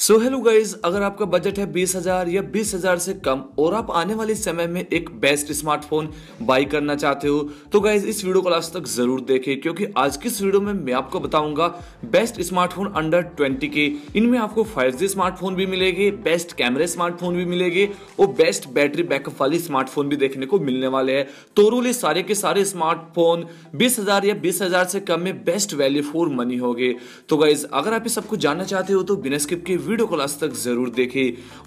so hello guys अगर आपका budget है बीस हजार या बीस हजार से कम और आप आने वाले समय में एक बेस्ट स्मार्टफोन बाई करना चाहते हो तो गाइज इस वीडियो को लास्ट तक जरूर देखें क्योंकि आज की इस वीडियो में मैं आपको बताऊंगा बेस्ट स्मार्टफोन अंडर ट्वेंटी के इनमें आपको फाइव जी स्मार्टफोन भी मिलेगी बेस्ट कैमरे स्मार्टफोन भी मिलेगी और बेस्ट बैटरी बैकअप वाले स्मार्टफोन भी देखने को मिलने वाले है तो ये सारे के सारे स्मार्टफोन बीस हजार या बीस हजार से कम में बेस्ट वैल्यू फॉर मनी होंगे तो गाइज अगर आप ये सबको जानना चाहते हो तो बिना स्किप की वीडियो को लास्ट तक जरूर देखें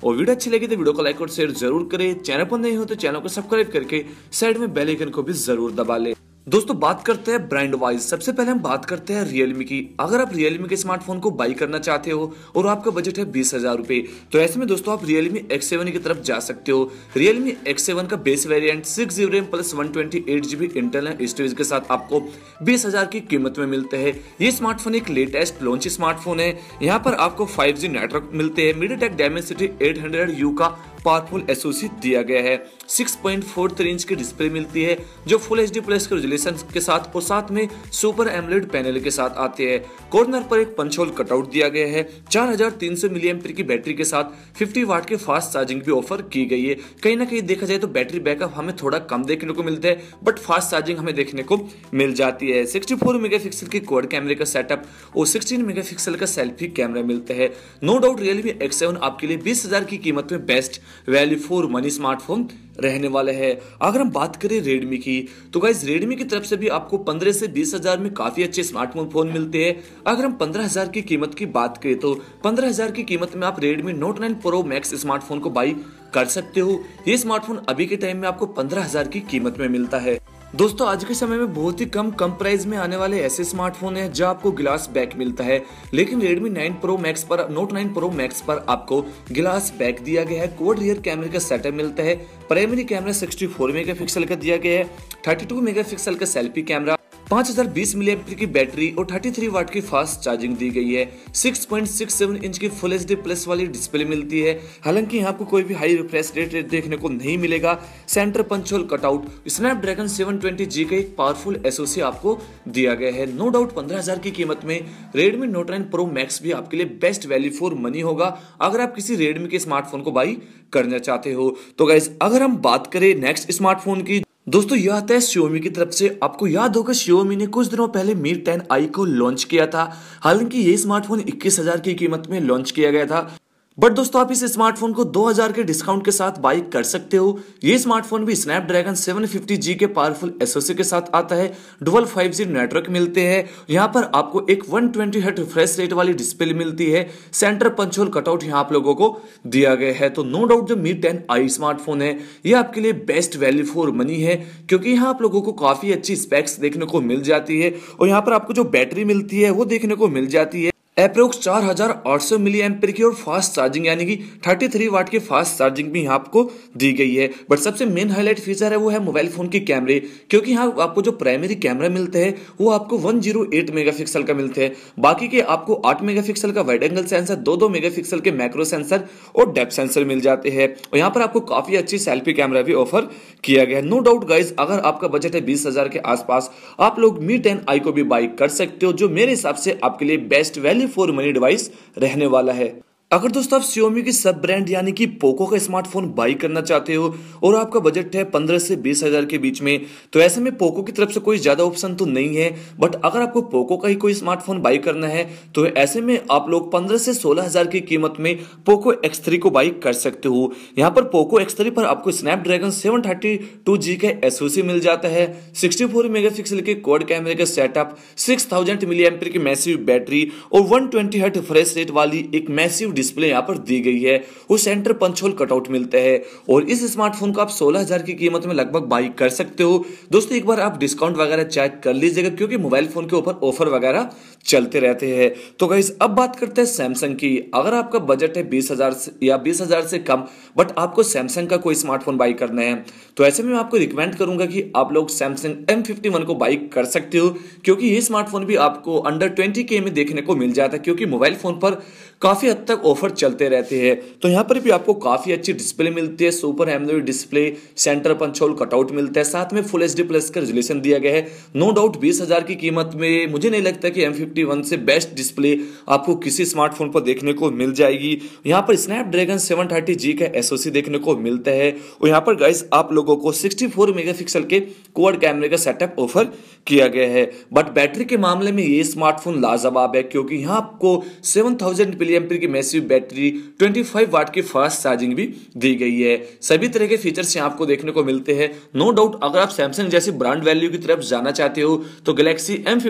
और वीडियो अच्छी लगी तो वीडियो को लाइक और शेयर जरूर करें चैनल पर नहीं हो तो चैनल को सब्सक्राइब करके साइड में बेलाइकन को भी जरूर दबा ले दोस्तों बात करते हैं ब्रांड वाइज सबसे पहले हम बात करते हैं रियलमी की अगर आप रियलमी के स्मार्टफोन को बाई करना चाहते हो और आपका बजट है बीस हजार रुपए तो ऐसे में दोस्तों आप रियलमी एक्स सेवन की तरफ जा सकते हो रियलमी एक्स सेवन का base variant six GB RAM plus one twenty eight GB internal storage के साथ आपको बीस हजार की कीमत में मिलते हैं ये स्मार्टफोन एक लेटेस्ट लॉन्च स्मार्टफोन है यहाँ पर आपको फाइव जी नेटवर्क मिलते हैं MediaTek Dimensity eight hundred U का पावरफुल एसओसी दिया गया है 6.43 इंच की डिस्प्ले मिलती है जो फुल एच डी प्लस के रेजुलेशन के साथ और साथ में सुपर एमलेट पैनल के साथ आते हैं कॉर्नर पर एक पंचोल कटआउट दिया गया है 4300 हजार की बैटरी के साथ 50 वाट के फास्ट चार्जिंग भी ऑफर की गई है कहीं ना कहीं देखा जाए तो बैटरी बैकअप हमें थोड़ा कम देखने को मिलता है बट फास्ट चार्जिंग हमें देखने को मिल जाती है सिक्सटी मेगा मेगापिक्सल के क्वाड कैमरे का सेटअप और मेगा मेगापिक्सल का सेल्फी कैमरा मिलता है नो डाउट रियलमी एक्स आपके लिए बीस की कीमत में best value for money smartphone रहने वाला है अगर हम बात करें रेडमी की तो गाइज रेडमी की तरफ से भी आपको पंद्रह से बीस हजार में काफी अच्छे स्मार्टफोन फोन मिलते हैं अगर हम पंद्रह हजार की कीमत की बात करें तो पंद्रह हजार की कीमत में आप Redmi Note nine Pro Max smartphone को बाई कर सकते हो ये स्मार्टफोन अभी के टाइम में आपको पंद्रह हजार की कीमत में मिलता है दोस्तों आज के समय में बहुत ही कम कम प्राइस में आने वाले ऐसे स्मार्टफोन हैं जहां आपको ग्लास बैक मिलता है लेकिन Redmi 9 Pro Max पर नोट 9 Pro Max पर आपको ग्लास बैक दिया गया है कोड रियर कैमरे का सेटअप मिलता है प्राइमरी कैमरा 64 मेगापिक्सल का दिया गया है 32 मेगापिक्सल का सेल्फी कैमरा 5020 मिलीएम्पियर की बैटरी और 33 वाट की फास्ट चार्जिंग दी गई है 6.67 इंच की फुल एच प्लस वाली डिस्प्ले मिलती है हालांकि यहाँ को कोई भी हाई रिफ्रेश रेट देखने को नहीं मिलेगा centre punch hole cutout Snapdragon 720G का एक पावरफुल एसओसी आपको दिया गया है नो डाउट 15000 की कीमत में Redmi Note nine Pro Max भी आपके लिए बेस्ट वैल्यू फॉर मनी होगा अगर आप किसी रेडमी के स्मार्टफोन को बाई करना चाहते हो तो गाइज अगर हम बात करें नेक्स्ट स्मार्टफोन की दोस्तों यह आता है Xiaomi की तरफ से आपको याद होगा Xiaomi ने कुछ दिनों पहले Mi 10i को लॉन्च किया था हालांकि ये स्मार्टफोन 21,000 की कीमत में लॉन्च किया गया था बट दोस्तों आप इस स्मार्टफोन को 2000 के डिस्काउंट के साथ बाई कर सकते हो ये स्मार्टफोन भी स्नैपड्रैगन 750G के पावरफुल एसओसी के साथ आता है डुअल 5G नेटवर्क मिलते हैं यहाँ पर आपको एक 120 ट्वेंटी रिफ्रेश रेट वाली डिस्प्ले मिलती है सेंटर पंचोल कटआउट यहाँ आप लोगों को दिया गया है तो नो डाउट जो मी टेन आई स्मार्टफोन है ये आपके लिए बेस्ट वैल्यू फॉर मनी है क्योंकि यहाँ आप लोगों को काफी अच्छी स्पेक्स देखने को मिल जाती है और यहाँ पर आपको जो बैटरी मिलती है वो देखने को मिल जाती है अप्रोक्स चार हजार आठ सौ मिली एम्पेयर की और फास्ट चार्जिंग यानी कि थ्री वाट की फास्ट चार्जिंग भी यहाँ आपको दी गई है बट सबसे मेन हाईलाइट फीचर है वो है मोबाइल फोन के कैमरे क्योंकि यहाँ आपको जो प्राइमरी कैमरा मिलते हैं वो आपको मेगा पिक्सल का मिलते हैं बाकी के आपको आठ मेगा पिक्सल का वाइड एंगल सेंसर दो दो मेगा पिक्सल के मैक्रो सेंसर और डेप सेंसर मिल जाते हैं और यहाँ पर आपको काफी अच्छी सेल्फी कैमरा भी ऑफर किया गया है नो डाउट गाइज अगर आपका बजट है बीस हजार के आसपास आप लोग मी टेन आई को भी बाई कर सकते हो जो मेरे हिसाब से आपके लिए best value for money device रहने वाला है अगर दोस्तों आप Xiaomi की सब ब्रांड यानी कि पोको का स्मार्टफोन बाई करना चाहते हो और आपका बजट है 15 से बीस हजार के बीच में तो ऐसे में पोको की तरफ से कोई ज्यादा ऑप्शन तो नहीं है बट अगर आपको पोको का ही कोई स्मार्टफोन बाई करना है तो ऐसे में आप लोग पंद्रह से सोलह हजार की कीमत में पोको एक्स थ्री को बाई कर सकते हो यहाँ पर पोको एक्स थ्री पर आपको Snapdragon seven thirty two G का एसओसी मिल जाता है सिक्सटी फोर के कोड कैमरे का सेटअप सिक्स थाउजेंड मिली की मैसिव बैटरी और वन ट्वेंटी फ्रेश रेट वाली एक मैसिव डिस्प्ले यहाँ पर दी गई है वो सेंटर पंचोल कटआउट मिलते हैं और इस स्मार्टफोन को आप हजार की कीमत में लगभग बाई कर सकते हो दोस्तों एक बार आप डिस्काउंट वगैरह चेक कर लीजिएगा क्योंकि मोबाइल फोन के ऊपर ऑफर वगैरह चलते रहते हैं तो गाइज अब बात करते हैं सैमसंग की अगर आपका बजट है बीस हजार या बीस हजार से कम बट आपको सैमसंग का कोई स्मार्टफोन बाई करना है तो ऐसे में मैं आपको रिकमेंड करूंगा कि आप लोग सैमसंग एम फिफ्टी वन को बाई कर सकते हो क्योंकि ये स्मार्टफोन भी आपको अंडर ट्वेंटी के में देखने को मिल जाता है क्योंकि मोबाइल फोन पर काफी हद तक ऑफर चलते रहते हैं तो यहाँ पर भी आपको काफी अच्छी डिस्प्ले मिलती है super M display center punch hole cutout मिलता है साथ में फुल एच डी प्लस का रेजुलेशन दिया गया है नो डाउट बीस हजार की कीमत में मुझे नहीं लगता कि एम 151 से बेस्ट डिस्प्ले आपको किसी स्मार्टफोन पर देखने को मिल जाएगी यहाँ पर स्नैपड्रैगन 730G का एसओसी देखने को मिलता है और यहाँ पर गाइस आप लोगों को 64 मेगापिक्सल के क्वाड कैमरे का सेटअप ऑफर किया गया है बट बैटरी के मामले में ये स्मार्टफोन लाजवाब है क्योंकि यहाँ आपको सेवन थाउजेंड की मैसिव बैटरी ट्वेंटी वाट की फास्ट चार्जिंग भी दी गई है सभी तरह के फीचर्स यहाँ आपको देखने को मिलते हैं नो डाउट अगर आप सैमसंग जैसी ब्रांड वैल्यू की तरफ जाना चाहते हो तो गैलेक्सी एम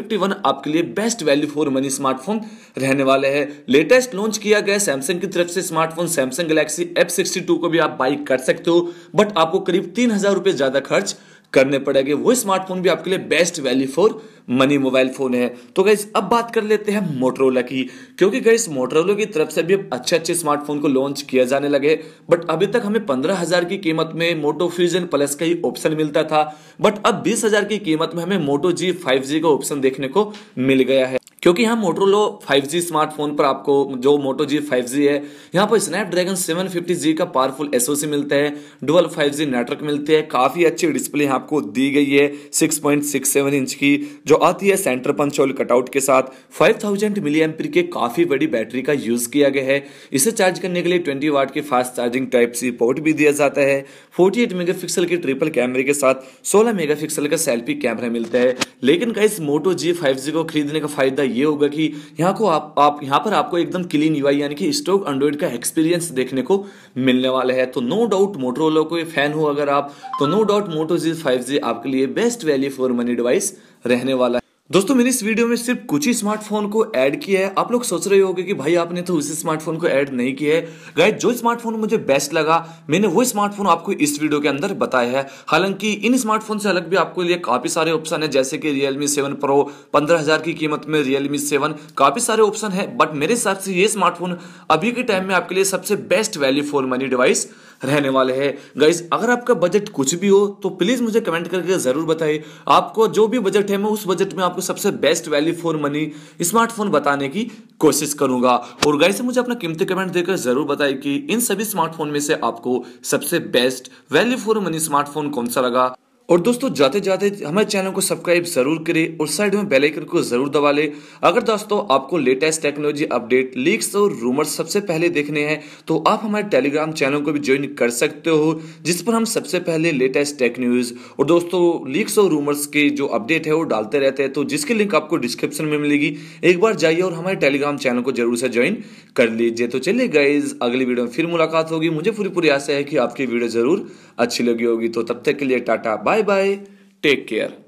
आपके लिए best value for money smartphone रहने वाले हैं लेटेस्ट लॉन्च किया गया सैमसंग की तरफ से smartphone Samsung Galaxy F F62 को भी आप बाई कर सकते हो बट आपको करीब तीन हजार रुपये ज़्यादा खर्च करने पड़ेगा वो स्मार्टफोन भी आपके लिए best value for money mobile phone है तो गैस अब बात कर लेते हैं मोटरोला की क्योंकि गैस मोटरोला की तरफ से भी अब अच्छे अच्छे स्मार्टफोन को लॉन्च किया जाने लगे बट अभी तक हमें पंद्रह हजार की कीमत में मोटो फ्यूजन प्लस का ही ऑप्शन मिलता था बट अब बीस हजार की कीमत में हमें मोटो जी फाइव जी का ऑप्शन देखने को मिल गया है क्योंकि यहाँ मोटोलो 5G स्मार्टफोन पर आपको जो मोटो जी फाइव है यहाँ पर स्नैपड्रैगन 750G का पावरफुल एसओसी मिलता है डुअल 5G नेटवर्क मिलते हैं काफ़ी अच्छी डिस्प्ले यहाँ आपको दी गई है 6.67 इंच की जो आती है सेंटर पंच कटआउट के साथ 5000 थाउजेंड के काफ़ी बड़ी बैटरी का यूज़ किया गया है इसे चार्ज करने के लिए ट्वेंटी वाट के fast charging type C port भी दिया जाता है फोर्टी पिक्सल के ट्रिपल कैमरे के साथ सोलह पिक्सल का सेल्फी कैमरा मिलता है लेकिन का इस मोटो जी को खरीदने का फायदा ये होगा कि यहाँ को आप आप यहाँ पर आपको एकदम क्लीन यूआई यानी कि स्टोक एंड्रॉइड का एक्सपीरियंस देखने को मिलने वाला है तो नो डाउट मोटरोला को फैन हो अगर आप तो no doubt Moto G five G आपके लिए best value for money device रहने वाला दोस्तों मैंने इस वीडियो में सिर्फ कुछ ही स्मार्टफोन को ऐड किया है आप लोग सोच रहे होंगे कि भाई आपने तो उसी स्मार्टफोन को ऐड नहीं किया है गाय जो स्मार्टफोन मुझे बेस्ट लगा मैंने वो स्मार्टफोन आपको इस वीडियो के अंदर बताया है हालांकि इन स्मार्टफोन से अलग भी आपके लिए काफी सारे ऑप्शन है जैसे कि रियलमी सेवन प्रो पंद्रह की कीमत में रियलमी सेवन काफी सारे ऑप्शन है बट मेरे हिसाब से ये स्मार्टफोन अभी के टाइम में आपके लिए सबसे best value for money device रहने वाले हैं गाइज अगर आपका बजट कुछ भी हो तो प्लीज़ मुझे कमेंट करके ज़रूर बताइए आपको जो भी बजट है मैं उस बजट में आपको सबसे best value for money smartphone बताने की कोशिश करूंगा और गाइस मुझे अपना कीमती कमेंट देकर ज़रूर बताइए कि इन सभी स्मार्टफोन में से आपको सबसे best value for money smartphone कौन सा लगा और दोस्तों जाते जाते हमारे चैनल को सब्सक्राइब जरूर करें और साइड में बेल आइकन को जरूर दबा लें अगर दोस्तों आपको लेटेस्ट टेक्नोलॉजी अपडेट लीक्स और रूमर्स सबसे पहले देखने हैं तो आप हमारे टेलीग्राम चैनल को भी ज्वाइन कर सकते हो जिस पर हम सबसे पहले लेटेस्ट टेक न्यूज और दोस्तों लीक्स और रूमर्स के जो अपडेट है वो डालते रहते हैं तो जिसकी लिंक आपको डिस्क्रिप्शन में मिलेगी एक बार जाइए और हमारे टेलीग्राम चैनल को जरूर से ज्वाइन कर लीजिए तो चलिए गाइज अगली वीडियो में फिर मुलाकात होगी मुझे पूरी पूरी आशा है कि आपकी वीडियो जरूर अच्छी लगी होगी तो तब तक के लिए tata bye bye take care